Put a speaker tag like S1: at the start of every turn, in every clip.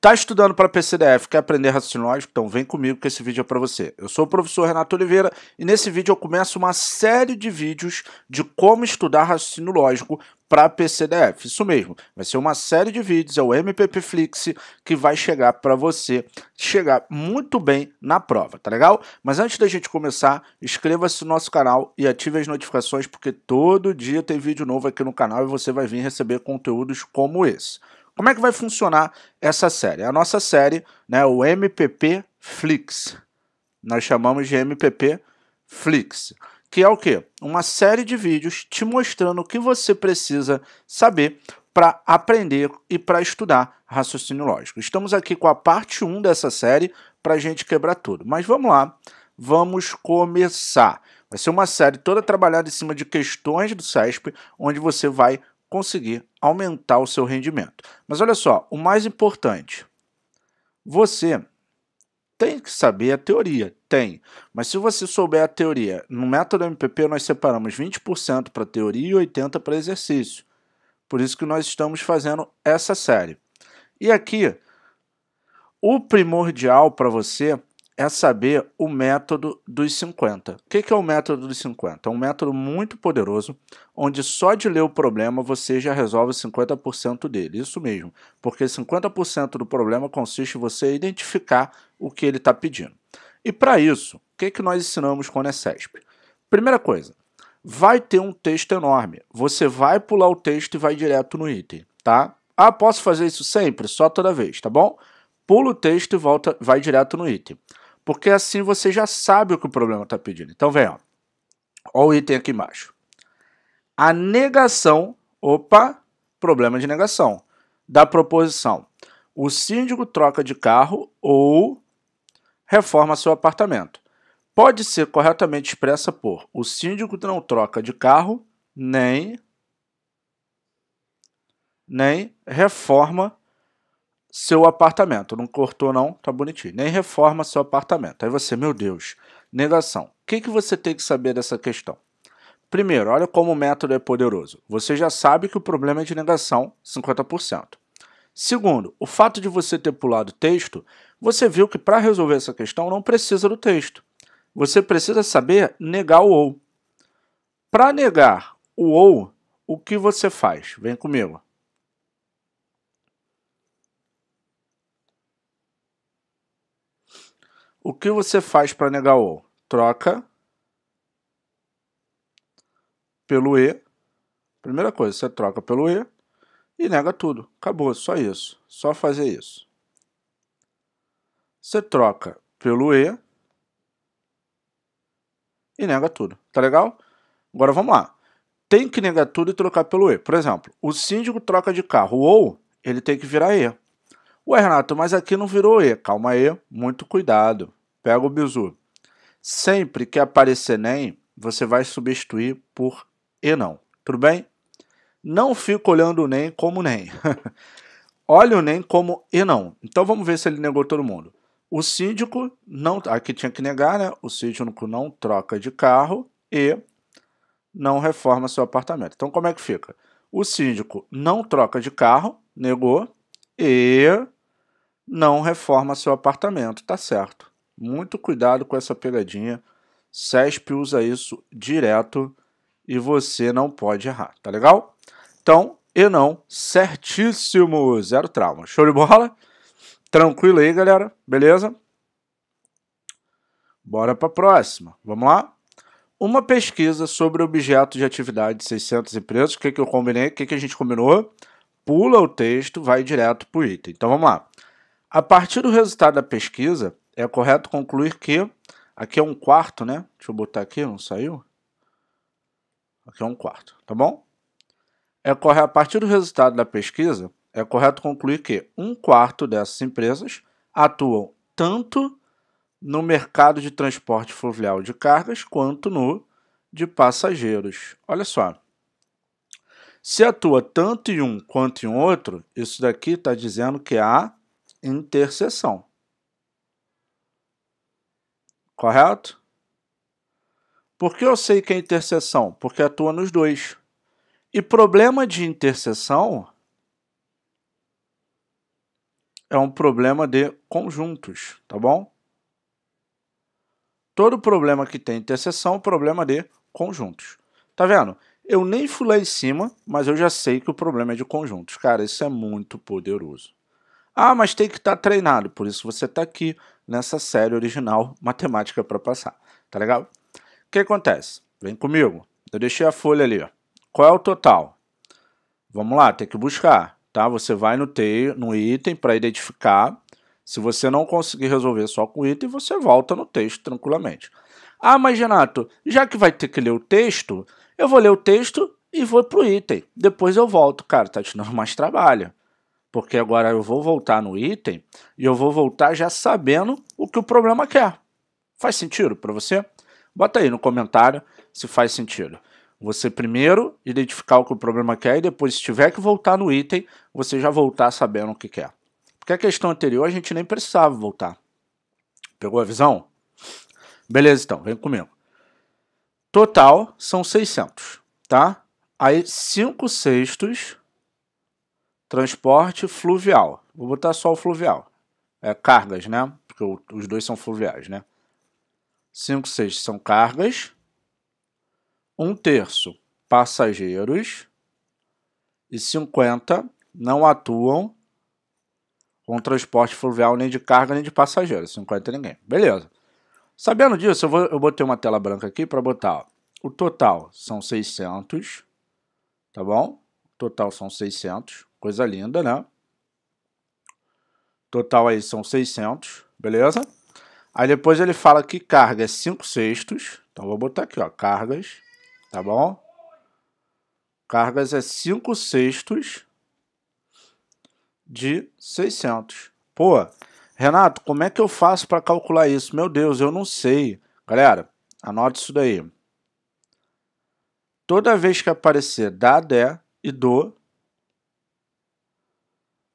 S1: Tá estudando para PCDF, quer aprender raciocínio lógico? Então vem comigo que esse vídeo é para você. Eu sou o professor Renato Oliveira e nesse vídeo eu começo uma série de vídeos de como estudar raciocínio lógico para PCDF. Isso mesmo, vai ser uma série de vídeos, é o MPP Flix que vai chegar para você chegar muito bem na prova, tá legal? Mas antes da gente começar, inscreva-se no nosso canal e ative as notificações porque todo dia tem vídeo novo aqui no canal e você vai vir receber conteúdos como esse. Como é que vai funcionar essa série? É a nossa série, né, o MPP Flix. Nós chamamos de MPP Flix, que é o quê? Uma série de vídeos te mostrando o que você precisa saber para aprender e para estudar raciocínio lógico. Estamos aqui com a parte 1 dessa série para a gente quebrar tudo. Mas vamos lá, vamos começar. Vai ser uma série toda trabalhada em cima de questões do SESP, onde você vai conseguir aumentar o seu rendimento. Mas olha só, o mais importante, você tem que saber a teoria, tem. Mas se você souber a teoria, no método MPP nós separamos 20% para teoria e 80% para exercício. Por isso que nós estamos fazendo essa série. E aqui, o primordial para você é saber o método dos 50. O que é o método dos 50? É um método muito poderoso, onde só de ler o problema você já resolve 50% dele. Isso mesmo, porque 50% do problema consiste em você identificar o que ele está pedindo. E para isso, o que, é que nós ensinamos com o NECESP? Primeira coisa, vai ter um texto enorme. Você vai pular o texto e vai direto no item, tá? Ah, posso fazer isso sempre? Só toda vez, tá bom? Pula o texto e volta, vai direto no item porque assim você já sabe o que o problema está pedindo. Então vem, ó. o item aqui embaixo. A negação, opa, problema de negação, da proposição. O síndico troca de carro ou reforma seu apartamento. Pode ser corretamente expressa por o síndico não troca de carro nem nem reforma seu apartamento. Não cortou, não, tá bonitinho. Nem reforma seu apartamento. Aí você, meu Deus, negação. O que, que você tem que saber dessa questão? Primeiro, olha como o método é poderoso. Você já sabe que o problema é de negação, 50%. Segundo, o fato de você ter pulado o texto, você viu que para resolver essa questão não precisa do texto. Você precisa saber negar o ou. Para negar o ou, o que você faz? Vem comigo. O que você faz para negar o? Troca pelo E. Primeira coisa, você troca pelo E e nega tudo. Acabou, só isso. Só fazer isso. Você troca pelo E e nega tudo. Tá legal? Agora vamos lá. Tem que negar tudo e trocar pelo E. Por exemplo, o síndico troca de carro ou ele tem que virar E. Ué, Renato, mas aqui não virou E. Calma aí, muito cuidado pega o bizu. Sempre que aparecer nem, você vai substituir por e não, tudo bem? Não fica olhando o nem como nem. Olha o nem como e não. Então vamos ver se ele negou todo mundo. O síndico não. Aqui tinha que negar, né? O síndico não troca de carro e não reforma seu apartamento. Então como é que fica? O síndico não troca de carro, negou, e não reforma seu apartamento, tá certo. Muito cuidado com essa pegadinha. CESP usa isso direto e você não pode errar, tá legal? Então, e não, certíssimo, zero trauma. Show de bola? Tranquilo aí, galera, beleza? Bora para a próxima, vamos lá? Uma pesquisa sobre objeto de atividade de 600 empresas, o que, que eu combinei, o que, que a gente combinou? Pula o texto, vai direto para o item. Então, vamos lá. A partir do resultado da pesquisa, é correto concluir que aqui é um quarto, né? Deixa eu botar aqui, não saiu? Aqui é um quarto, tá bom? É correto, a partir do resultado da pesquisa, é correto concluir que um quarto dessas empresas atuam tanto no mercado de transporte fluvial de cargas quanto no de passageiros. Olha só. Se atua tanto em um quanto em outro, isso daqui está dizendo que há interseção. Correto? Por que eu sei que é interseção? Porque atua nos dois. E problema de interseção é um problema de conjuntos, tá bom? Todo problema que tem interseção é um problema de conjuntos. Tá vendo? Eu nem fui lá em cima, mas eu já sei que o problema é de conjuntos. Cara, isso é muito poderoso. Ah, mas tem que estar tá treinado, por isso você está aqui nessa série original Matemática para Passar, tá legal? O que acontece? Vem comigo, eu deixei a folha ali, qual é o total? Vamos lá, tem que buscar, tá? Você vai no, te no item para identificar, se você não conseguir resolver só com o item, você volta no texto tranquilamente. Ah, mas Renato, já que vai ter que ler o texto, eu vou ler o texto e vou pro item. Depois eu volto, cara, tá te dando mais trabalho. Porque agora eu vou voltar no item e eu vou voltar já sabendo o que o problema quer. Faz sentido para você? Bota aí no comentário se faz sentido. Você primeiro identificar o que o problema quer e depois, se tiver que voltar no item, você já voltar sabendo o que quer. Porque a questão anterior a gente nem precisava voltar. Pegou a visão? Beleza, então, vem comigo. Total são 600, tá? Aí 5 sextos Transporte fluvial. Vou botar só o fluvial. É, cargas, né? Porque os dois são fluviais, né? 5, 6 são cargas. Um terço, passageiros. E 50 não atuam com transporte fluvial nem de carga nem de passageiros. 50 ninguém. Beleza. Sabendo disso, eu, vou, eu botei uma tela branca aqui para botar. Ó, o total são 600. Tá bom? O total são 600. Coisa linda, né? Total aí são 600, beleza? Aí depois ele fala que carga é 5 sextos. Então vou botar aqui, ó, cargas, tá bom? Cargas é 5 sextos de 600. Pô, Renato, como é que eu faço para calcular isso? Meu Deus, eu não sei. Galera, anote isso daí. Toda vez que aparecer dá, de é e do,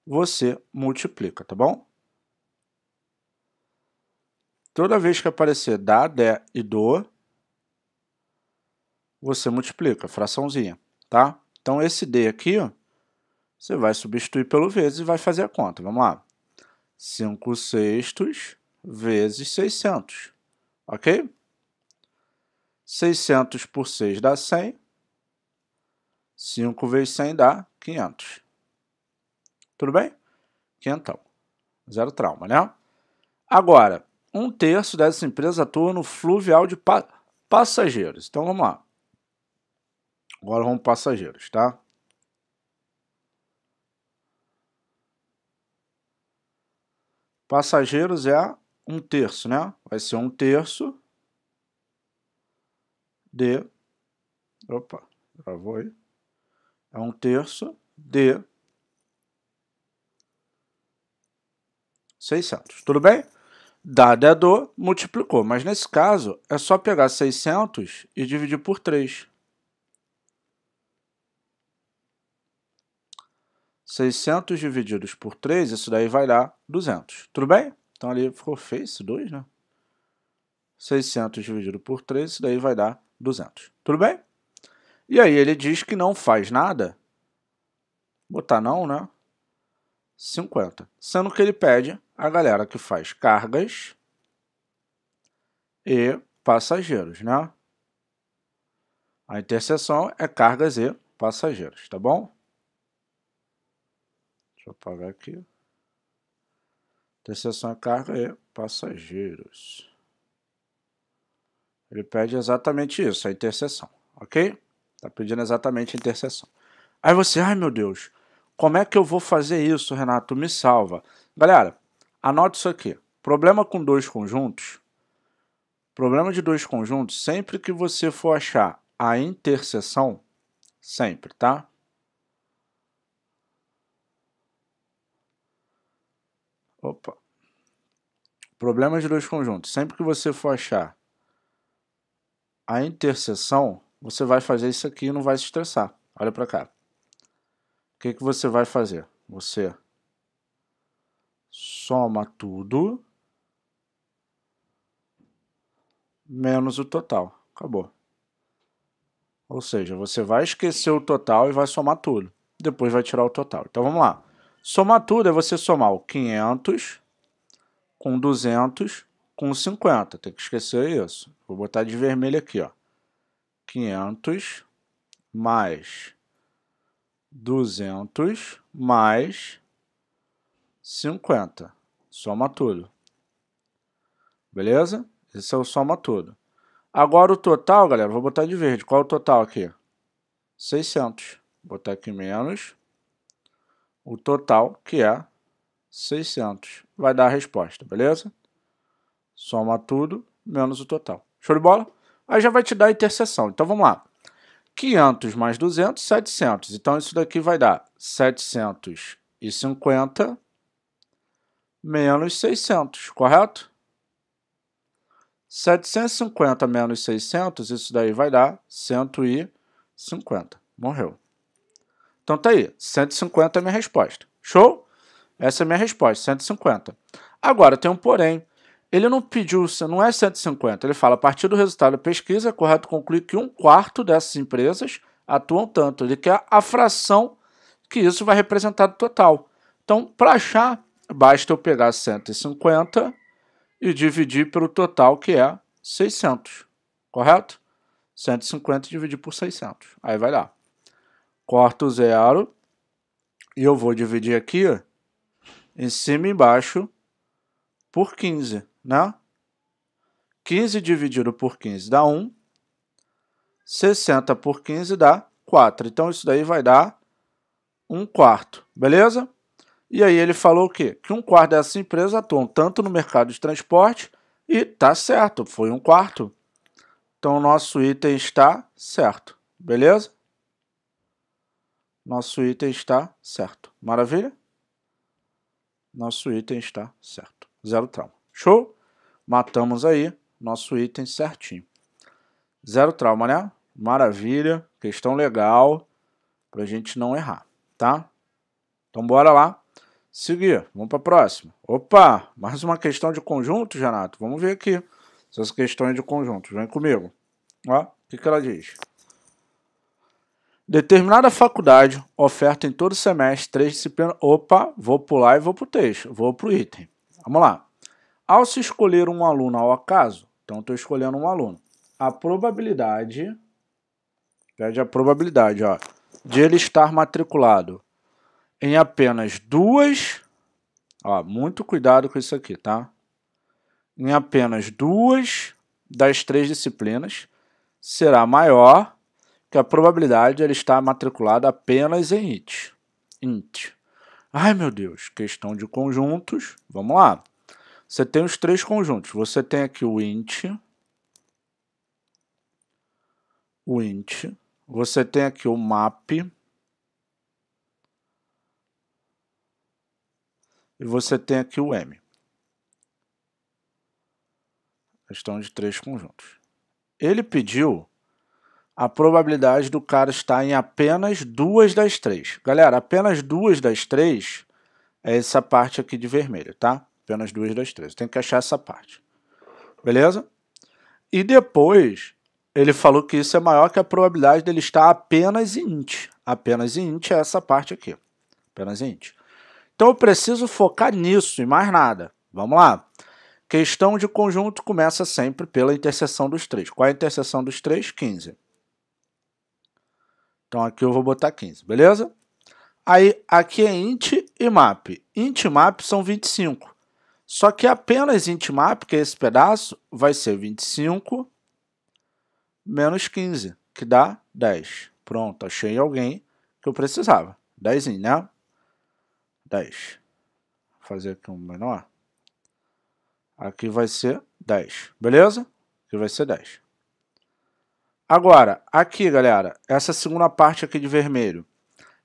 S1: você multiplica, tá bom? Toda vez que aparecer dá, der e do, você multiplica, fraçãozinha, tá? Então esse D aqui, ó, você vai substituir pelo vezes e vai fazer a conta. Vamos lá. 5 sextos vezes 600, ok? 600 por 6 dá 100. 5 vezes 100 dá 500. Tudo bem? Quentão. Zero trauma, né? Agora, um terço dessa empresa atua no fluvial de pa passageiros. Então vamos lá. Agora vamos passageiros, tá? Passageiros é um terço, né? Vai ser um terço de. Opa, travou aí. É um terço de 600. Tudo bem? Dada a é dor, multiplicou. Mas nesse caso, é só pegar 600 e dividir por 3. 600 divididos por 3, isso daí vai dar 200. Tudo bem? Então ali ficou face 2, né? 600 dividido por 3, isso daí vai dar 200. Tudo bem? E aí ele diz que não faz nada. Botar não, né? 50. Sendo que ele pede a galera que faz cargas e passageiros, né? A interseção é cargas e passageiros, tá bom? Deixa eu apagar aqui. Interseção é carga e passageiros. Ele pede exatamente isso, a interseção, ok? Tá pedindo exatamente a interseção. Aí você, ai meu Deus, como é que eu vou fazer isso, Renato? Me salva. Galera, anote isso aqui. Problema com dois conjuntos. Problema de dois conjuntos, sempre que você for achar a interseção, sempre, tá? Opa. Problema de dois conjuntos. Sempre que você for achar a interseção, você vai fazer isso aqui e não vai se estressar. Olha para cá que, que você vai fazer? Você soma tudo menos o total. Acabou. Ou seja, você vai esquecer o total e vai somar tudo. Depois vai tirar o total. Então vamos lá. Somar tudo é você somar o 500 com 200 com 50. Tem que esquecer isso. Vou botar de vermelho aqui, ó. 500 mais duzentos mais cinquenta. Soma tudo. Beleza? Esse é o soma tudo. Agora o total, galera, vou botar de verde. Qual é o total aqui? 600. Vou botar aqui menos o total, que é 600. Vai dar a resposta, beleza? Soma tudo menos o total. Show de bola? Aí já vai te dar a interseção. Então vamos lá. 500 mais 200, 700. Então, isso daqui vai dar 750 menos 600, correto? 750 menos 600, isso daí vai dar 150. Morreu. Então tá aí, 150 é minha resposta. Show? Essa é minha resposta, 150. Agora tem um porém. Ele não pediu, não é 150, ele fala, a partir do resultado da pesquisa, é correto concluir que um quarto dessas empresas atuam tanto. Ele quer a fração que isso vai representar do total. Então, para achar, basta eu pegar 150 e dividir pelo total, que é 600, correto? 150 dividido por 600, aí vai lá. Corto zero e eu vou dividir aqui, em cima e embaixo, por 15 né? 15 dividido por 15 dá 1. 60 por 15 dá 4. Então, isso daí vai dar 1 quarto, beleza? E aí ele falou o quê? Que um quarto dessa empresa atuam tanto no mercado de transporte e tá certo, foi um quarto. Então, nosso item está certo, beleza? Nosso item está certo. Maravilha? Nosso item está certo. Zero trauma. Show? Matamos aí nosso item certinho. Zero trauma, né? Maravilha, questão legal a gente não errar, tá? Então bora lá. Seguir, vamos para a próxima. Opa, mais uma questão de conjunto, Renato? Vamos ver aqui essas questões de conjunto. Vem comigo. Ó, o que, que ela diz? Determinada faculdade oferta em todo semestre três disciplinas. Opa, vou pular e vou para o texto, vou para o item. Vamos lá. Ao se escolher um aluno ao acaso, então estou escolhendo um aluno, a probabilidade, pede a probabilidade, ó, de ele estar matriculado em apenas duas, ó, muito cuidado com isso aqui, tá? Em apenas duas das três disciplinas será maior que a probabilidade de ele estar matriculado apenas em IT. INT. Ai meu Deus, questão de conjuntos, vamos lá. Você tem os três conjuntos. Você tem aqui o int, o int, você tem aqui o map, e você tem aqui o m. Questão de três conjuntos. Ele pediu a probabilidade do cara estar em apenas duas das três. Galera, apenas duas das três é essa parte aqui de vermelho, tá? Apenas duas das três. Tem que achar essa parte. Beleza? E depois, ele falou que isso é maior que a probabilidade dele estar apenas em int. Apenas em int é essa parte aqui. Apenas em int. Então eu preciso focar nisso e mais nada. Vamos lá. Questão de conjunto começa sempre pela interseção dos três. Qual é a interseção dos três? 15. Então aqui eu vou botar 15, beleza? Aí aqui é int e map. Int e map são 25. Só que apenas intimar, porque é esse pedaço vai ser 25 menos 15, que dá 10. Pronto, achei alguém que eu precisava. 10, né? 10. Vou fazer aqui um menor. Aqui vai ser 10, beleza? Aqui vai ser 10. Agora, aqui, galera, essa segunda parte aqui de vermelho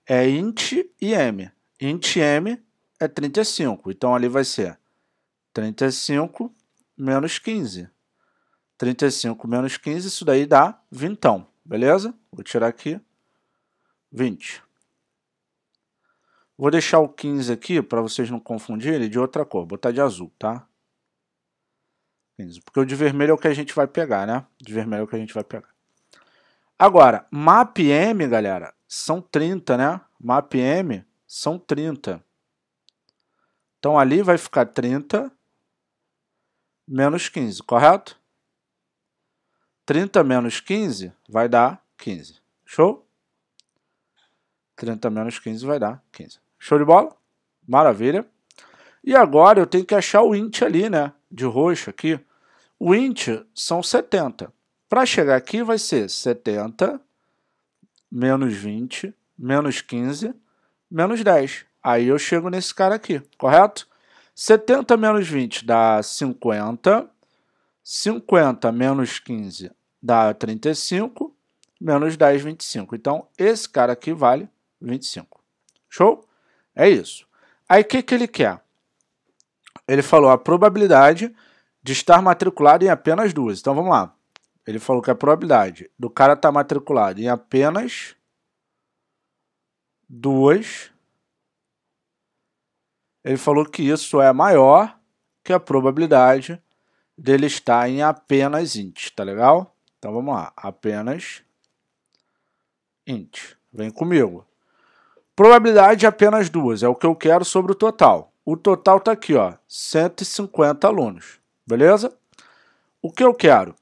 S1: é int e m. int m é 35, então ali vai ser 35 menos 15. 35 menos 15, isso daí dá 20. beleza? Vou tirar aqui 20. Vou deixar o 15 aqui para vocês não confundirem de outra cor, botar de azul, tá? 15, porque o de vermelho é o que a gente vai pegar, né? De vermelho é o que a gente vai pegar. Agora, map M, galera, são 30, né? Map M são 30. Então ali vai ficar 30 menos 15, correto? 30 menos 15 vai dar 15. Show? 30 menos 15 vai dar 15. Show de bola? Maravilha. E agora eu tenho que achar o int ali, né? De roxo aqui. O int são 70. Para chegar aqui vai ser 70 menos 20 menos 15 menos 10. Aí eu chego nesse cara aqui, correto? 70 menos 20 dá 50. 50 menos 15 dá 35. Menos 10, 25. Então, esse cara aqui vale 25. Show? É isso. Aí, o que, que ele quer? Ele falou a probabilidade de estar matriculado em apenas duas. Então, vamos lá. Ele falou que a probabilidade do cara estar matriculado em apenas duas ele falou que isso é maior que a probabilidade dele estar em apenas int, tá legal? Então vamos lá, apenas int. Vem comigo. Probabilidade de é apenas duas, é o que eu quero sobre o total. O total tá aqui, ó, 150 alunos, beleza? O que eu quero?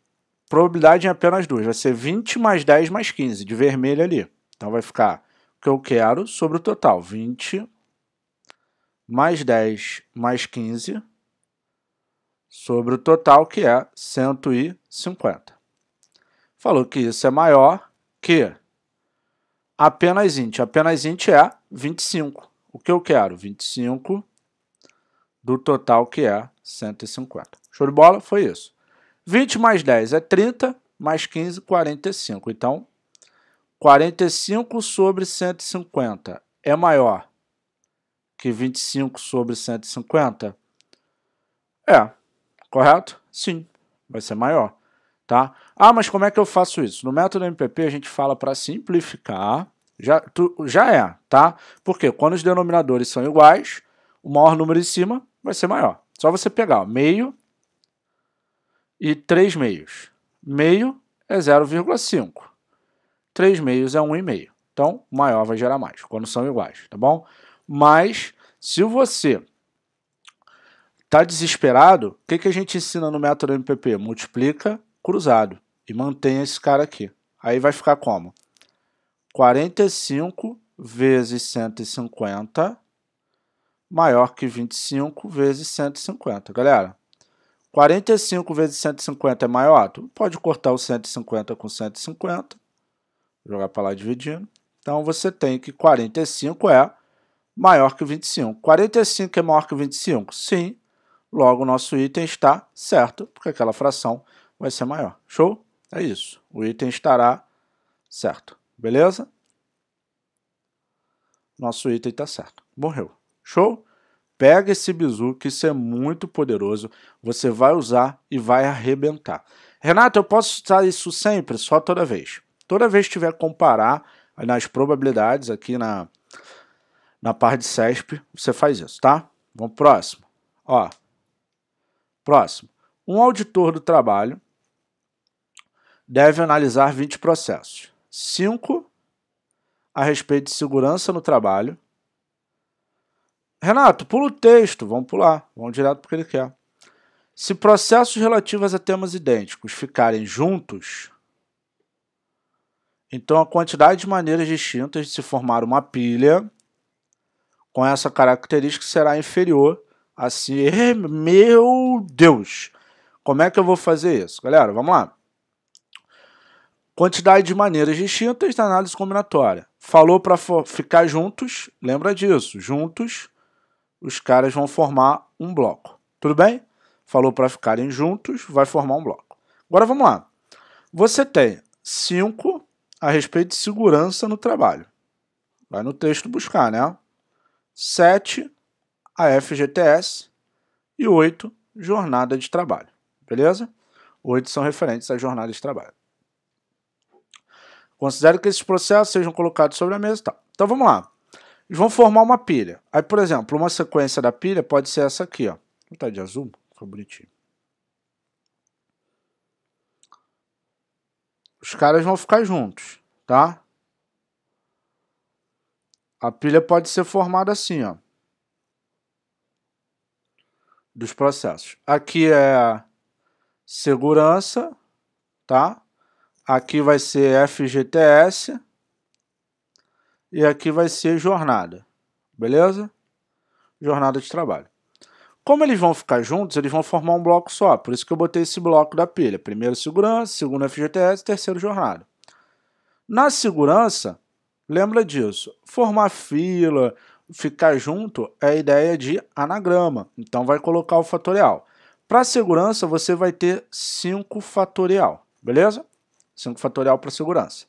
S1: Probabilidade em apenas duas, vai ser 20 mais 10 mais 15, de vermelho ali. Então vai ficar o que eu quero sobre o total, 20 mais 10 mais 15 sobre o total, que é 150. Falou que isso é maior que apenas int. Apenas int é 25. O que eu quero? 25 do total, que é 150. Show de bola? Foi isso. 20 mais 10 é 30, mais 15, 45. Então, 45 sobre 150 é maior que 25 sobre 150? É, correto? Sim, vai ser maior. Tá? Ah, mas como é que eu faço isso? No método MPP a gente fala para simplificar, já, tu, já é, tá? Porque quando os denominadores são iguais, o maior número em cima vai ser maior. Só você pegar ó, meio e 3 meios. Meio é 0,5. 3 meios é 1,5. Então, maior vai gerar mais, quando são iguais, tá bom? Mas se você tá desesperado, o que, que a gente ensina no método MPP? Multiplica cruzado e mantém esse cara aqui. Aí vai ficar como? 45 vezes 150 maior que 25 vezes 150. Galera, 45 vezes 150 é maior? Tu pode cortar o 150 com 150, jogar para lá dividindo. Então, você tem que 45 é maior que 25. 45 é maior que 25? Sim. Logo, o nosso item está certo, porque aquela fração vai ser maior. Show? É isso. O item estará certo. Beleza? Nosso item está certo. Morreu. Show? Pega esse bizu, que isso é muito poderoso. Você vai usar e vai arrebentar. Renato, eu posso usar isso sempre? Só toda vez. Toda vez que tiver comparar nas probabilidades aqui na, na parte de CESP, você faz isso, tá? Vamos pro próximo. Ó. Próximo. Um auditor do trabalho deve analisar 20 processos. 5 a respeito de segurança no trabalho. Renato, pula o texto. Vamos pular. Vamos direto porque ele quer. Se processos relativos a temas idênticos ficarem juntos, então a quantidade de maneiras distintas de se formar uma pilha com essa característica será inferior a si. Meu Deus! Como é que eu vou fazer isso? Galera, vamos lá. Quantidade de maneiras distintas da análise combinatória. Falou para ficar juntos, lembra disso, juntos os caras vão formar um bloco. Tudo bem? Falou para ficarem juntos, vai formar um bloco. Agora vamos lá. Você tem 5 a respeito de segurança no trabalho. Vai no texto buscar, né? 7, a FGTS e 8, jornada de trabalho. Beleza? 8 são referentes à jornada de trabalho. Considero que esses processos sejam colocados sobre a mesa tá Então vamos lá. Eles vão formar uma pilha. Aí, por exemplo, uma sequência da pilha pode ser essa aqui, ó. Não tá de azul? Ficou bonitinho. Os caras vão ficar juntos, tá? A pilha pode ser formada assim, ó. Dos processos. Aqui é segurança, tá? Aqui vai ser FGTS. E aqui vai ser jornada, beleza? Jornada de trabalho. Como eles vão ficar juntos, eles vão formar um bloco só. Por isso que eu botei esse bloco da pilha. Primeiro segurança, segundo FGTS, terceiro jornada. Na segurança, Lembra disso? Formar fila, ficar junto é a ideia de anagrama. Então vai colocar o fatorial. Para segurança, você vai ter 5 fatorial, beleza? 5 fatorial para segurança.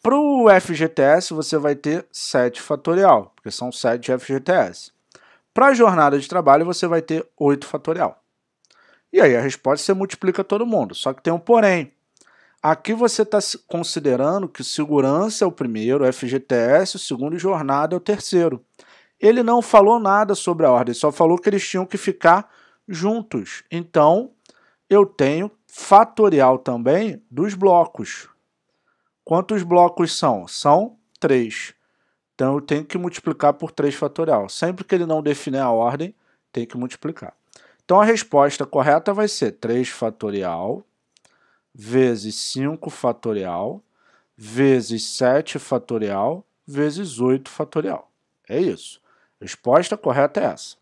S1: Para o FGTS, você vai ter 7 fatorial, porque são 7 FGTS. Para a jornada de trabalho, você vai ter 8 fatorial. E aí a resposta você multiplica todo mundo, só que tem um porém. Aqui você está considerando que segurança é o primeiro, FGTS o segundo e jornada é o terceiro. Ele não falou nada sobre a ordem, só falou que eles tinham que ficar juntos. Então, eu tenho fatorial também dos blocos. Quantos blocos são? São três. Então, eu tenho que multiplicar por 3 fatorial. Sempre que ele não definir a ordem, tem que multiplicar. Então, a resposta correta vai ser 3 fatorial vezes 5 fatorial, vezes 7 fatorial, vezes 8 fatorial. É isso. resposta correta é essa.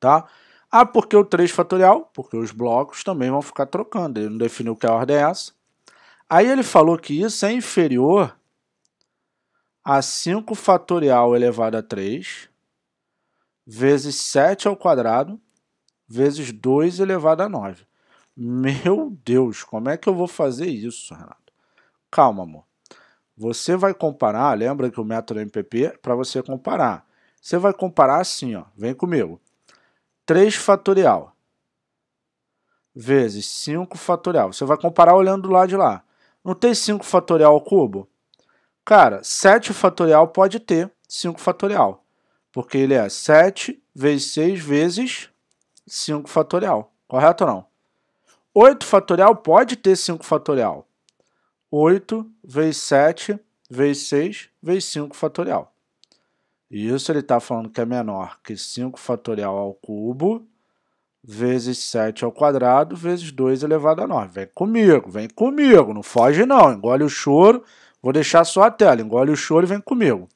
S1: Tá? Ah, porque o 3 fatorial? Porque os blocos também vão ficar trocando. Ele não definiu que a ordem é essa. Aí ele falou que isso é inferior a 5 fatorial elevado a 3 vezes 7 ao quadrado vezes 2 elevado a 9. Meu Deus, como é que eu vou fazer isso, Renato? Calma, amor. Você vai comparar, lembra que o método MPP para é você comparar. Você vai comparar assim, ó, vem comigo. 3 fatorial vezes 5 fatorial. Você vai comparar olhando do lado de lá. Não tem 5 fatorial ao cubo? Cara, 7 fatorial pode ter 5 fatorial, porque ele é 7 vezes 6 vezes 5 fatorial, correto ou não? 8 fatorial pode ter 5 fatorial. 8 vezes 7 vezes 6 vezes 5 fatorial. isso ele está falando que é menor que 5 fatorial ao cubo, vezes 7 ao quadrado, vezes 2 elevado a 9. Vem comigo, vem comigo, não foge não, engole o choro, vou deixar só a tela, engole o choro e vem comigo.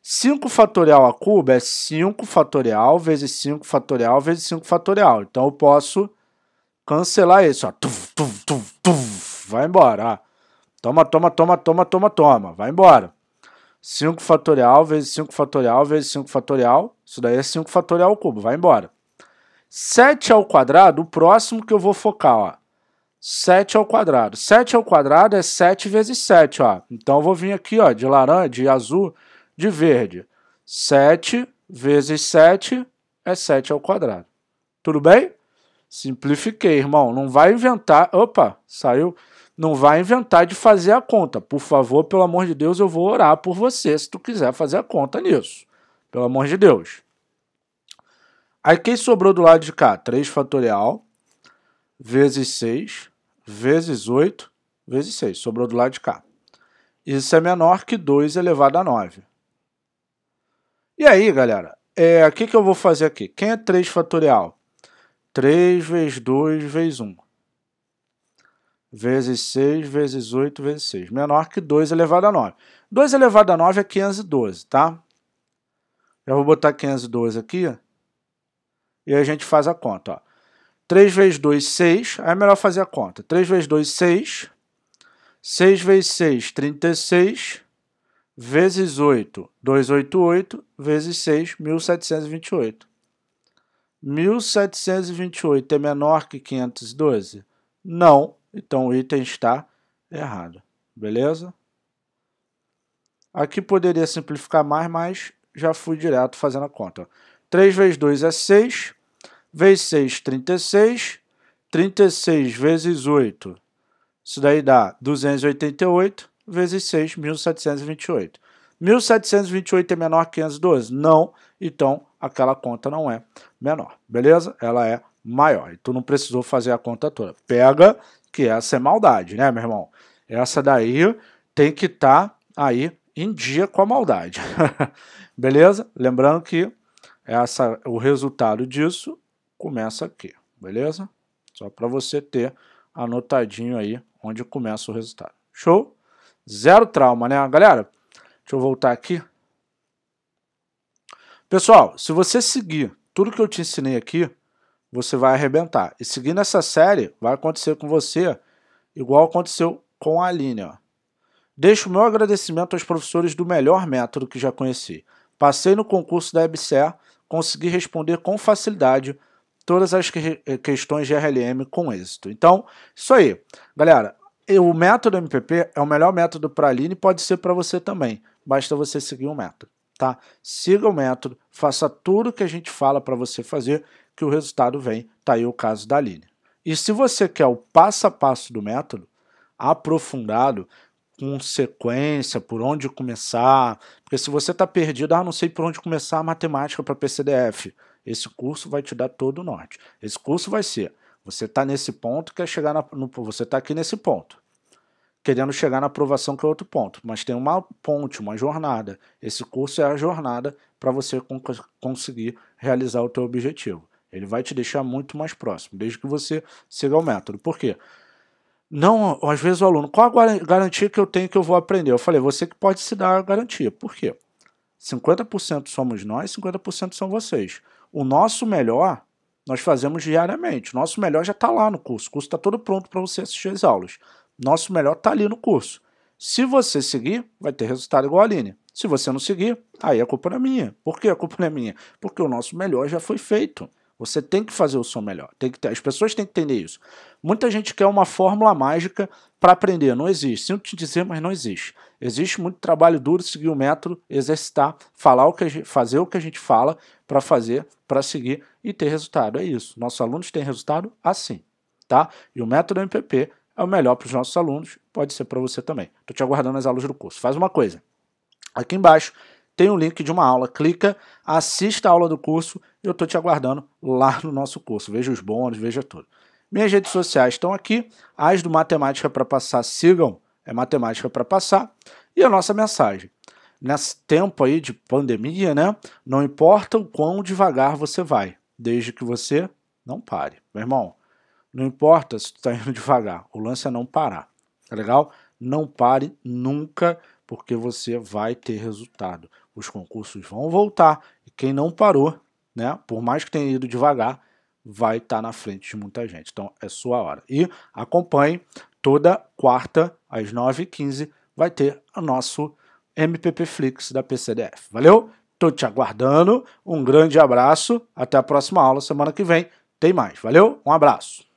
S1: 5 fatorial a cubo é 5 fatorial vezes 5 fatorial vezes 5 fatorial. Então eu posso cancelar esse, ó. Tuf, tuf, tuf, tuf, vai embora, ó. Toma, toma, toma, toma, toma, toma, vai embora. 5 fatorial vezes 5 fatorial vezes 5 fatorial, isso daí é 5 fatorial ao cubo, vai embora. 7 ao quadrado, o próximo que eu vou focar, ó. 7 ao quadrado. 7 ao quadrado é 7 vezes 7, ó. Então eu vou vir aqui, ó, de laranja, de azul, de verde. 7 vezes 7 é 7 ao quadrado. Tudo bem? Simplifiquei, irmão. Não vai inventar. Opa, saiu. Não vai inventar de fazer a conta. Por favor, pelo amor de Deus, eu vou orar por você se tu quiser fazer a conta nisso. Pelo amor de Deus. Aí quem sobrou do lado de cá? 3 fatorial vezes 6 vezes 8 vezes 6. Sobrou do lado de cá. Isso é menor que 2 elevado a 9. E aí, galera? É, o que, que eu vou fazer aqui? Quem é 3 fatorial? 3 vezes 2 vezes 1. Vezes 6, vezes 8, vezes 6. Menor que 2 elevado a 9. 2 elevado a 9 é 512, tá? Eu vou botar 512 aqui. E a gente faz a conta. Ó. 3 vezes 2, 6. Aí é melhor fazer a conta. 3 vezes 2, 6. 6 vezes 6, 36. Vezes 8, 288. Vezes 6, 1728. 1728 é menor que 512? Não, então o item está errado, beleza? Aqui poderia simplificar mais, mas já fui direto fazendo a conta. 3 vezes 2 é 6, vezes 6, 36, 36 vezes 8, isso daí dá 288, vezes 6, 1728. 1728 é menor que 512? Não, então aquela conta não é menor, beleza? Ela é maior. E tu não precisou fazer a conta toda. Pega que essa é maldade, né, meu irmão? Essa daí tem que estar tá aí em dia com a maldade. beleza? Lembrando que essa, o resultado disso começa aqui, beleza? Só para você ter anotadinho aí onde começa o resultado. Show? Zero trauma, né, galera? Deixa eu voltar aqui. Pessoal, se você seguir tudo que eu te ensinei aqui, você vai arrebentar. E seguindo essa série, vai acontecer com você igual aconteceu com a Aline. Ó. Deixo meu agradecimento aos professores do melhor método que já conheci. Passei no concurso da EBSER, consegui responder com facilidade todas as que eh, questões de RLM com êxito. Então, isso aí. Galera, o método MPP é o melhor método para a Aline e pode ser para você também basta você seguir o método, tá? Siga o método, faça tudo o que a gente fala para você fazer, que o resultado vem. Tá aí o caso da Aline. E se você quer o passo a passo do método, aprofundado, com sequência, por onde começar, porque se você está perdido, ah, não sei por onde começar a matemática para PCDF, esse curso vai te dar todo o norte. Esse curso vai ser, você está nesse ponto, quer chegar na, no, você está aqui nesse ponto querendo chegar na aprovação, que é outro ponto. Mas tem uma ponte, uma jornada. Esse curso é a jornada para você con conseguir realizar o teu objetivo. Ele vai te deixar muito mais próximo, desde que você siga o método. Por quê? Não, às vezes o aluno, qual a garantia que eu tenho que eu vou aprender? Eu falei, você que pode se dar a garantia. Por quê? 50% somos nós, 50% são vocês. O nosso melhor nós fazemos diariamente. O nosso melhor já está lá no curso. O curso está todo pronto para você assistir as aulas. Nosso melhor está ali no curso. Se você seguir, vai ter resultado igual a Aline. Se você não seguir, aí a culpa não é minha. Por que a culpa não é minha? Porque o nosso melhor já foi feito. Você tem que fazer o seu melhor. Tem que ter, as pessoas têm que entender isso. Muita gente quer uma fórmula mágica para aprender. Não existe. Sinto te dizer, mas não existe. Existe muito trabalho duro, seguir o método, exercitar, falar o que gente, fazer o que a gente fala para fazer, para seguir e ter resultado. É isso. Nossos alunos têm resultado assim, tá? E o método é MPP é o melhor para os nossos alunos, pode ser para você também. Estou te aguardando nas aulas do curso. Faz uma coisa. Aqui embaixo tem um link de uma aula. Clica, assista a aula do curso e eu estou te aguardando lá no nosso curso. Veja os bônus, veja tudo. Minhas redes sociais estão aqui. As do Matemática para Passar, sigam. É Matemática para Passar. E a nossa mensagem. Nesse tempo aí de pandemia, né? Não importa o quão devagar você vai, desde que você não pare. Meu irmão, não importa se tu está indo devagar, o lance é não parar, tá legal? Não pare nunca, porque você vai ter resultado. Os concursos vão voltar e quem não parou, né, por mais que tenha ido devagar, vai estar tá na frente de muita gente. Então é sua hora. E acompanhe toda quarta às 9h15 vai ter o nosso MPP Flix da PCDF. Valeu? Tô te aguardando. Um grande abraço. Até a próxima aula semana que vem. Tem mais. Valeu? Um abraço.